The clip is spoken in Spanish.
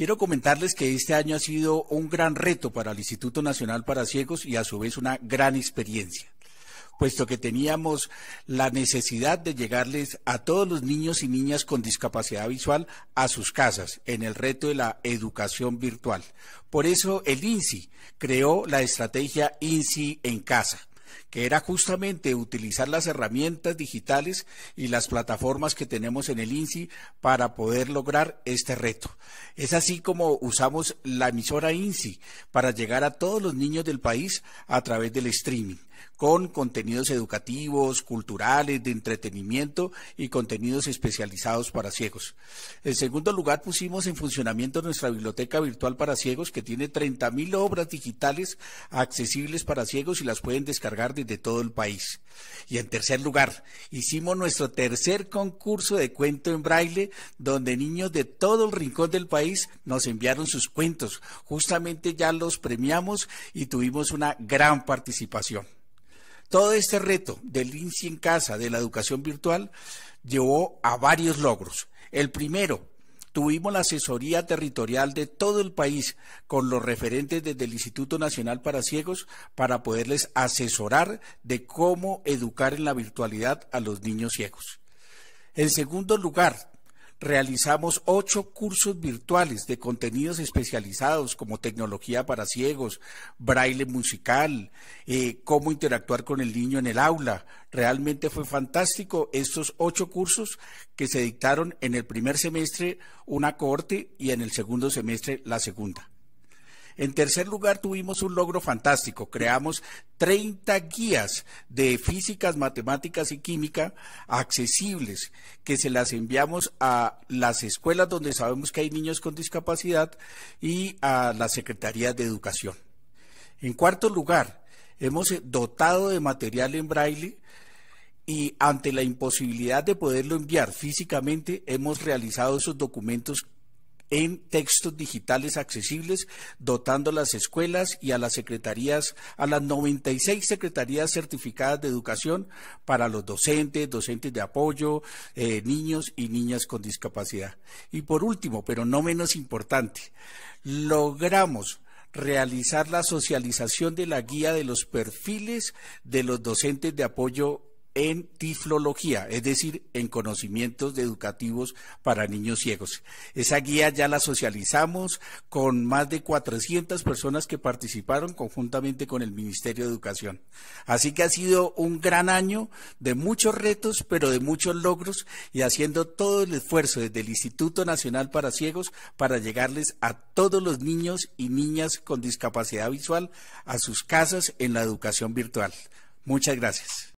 Quiero comentarles que este año ha sido un gran reto para el Instituto Nacional para Ciegos y a su vez una gran experiencia puesto que teníamos la necesidad de llegarles a todos los niños y niñas con discapacidad visual a sus casas en el reto de la educación virtual. Por eso el INSI creó la estrategia INSI en casa que era justamente utilizar las herramientas digitales y las plataformas que tenemos en el INSI para poder lograr este reto. Es así como usamos la emisora INSI para llegar a todos los niños del país a través del streaming con contenidos educativos, culturales, de entretenimiento y contenidos especializados para ciegos. En segundo lugar, pusimos en funcionamiento nuestra biblioteca virtual para ciegos que tiene 30.000 obras digitales accesibles para ciegos y las pueden descargar desde todo el país. Y en tercer lugar, hicimos nuestro tercer concurso de cuento en braille donde niños de todo el rincón del país nos enviaron sus cuentos. Justamente ya los premiamos y tuvimos una gran participación. Todo este reto del INSI en casa, de la educación virtual, llevó a varios logros. El primero, tuvimos la asesoría territorial de todo el país con los referentes desde el Instituto Nacional para Ciegos para poderles asesorar de cómo educar en la virtualidad a los niños ciegos. En segundo lugar, realizamos ocho cursos virtuales de contenidos especializados como tecnología para ciegos, braille musical, eh, cómo interactuar con el niño en el aula. Realmente fue fantástico estos ocho cursos que se dictaron en el primer semestre una corte y en el segundo semestre la segunda. En tercer lugar, tuvimos un logro fantástico. Creamos 30 guías de físicas, matemáticas y química accesibles que se las enviamos a las escuelas donde sabemos que hay niños con discapacidad y a la Secretaría de Educación. En cuarto lugar, hemos dotado de material en braille y ante la imposibilidad de poderlo enviar físicamente, hemos realizado esos documentos en textos digitales accesibles, dotando a las escuelas y a las secretarías, a las 96 secretarías certificadas de educación para los docentes, docentes de apoyo, eh, niños y niñas con discapacidad. Y por último, pero no menos importante, logramos realizar la socialización de la guía de los perfiles de los docentes de apoyo en tiflología, es decir, en conocimientos educativos para niños ciegos. Esa guía ya la socializamos con más de 400 personas que participaron conjuntamente con el Ministerio de Educación. Así que ha sido un gran año de muchos retos, pero de muchos logros y haciendo todo el esfuerzo desde el Instituto Nacional para Ciegos para llegarles a todos los niños y niñas con discapacidad visual a sus casas en la educación virtual. Muchas gracias.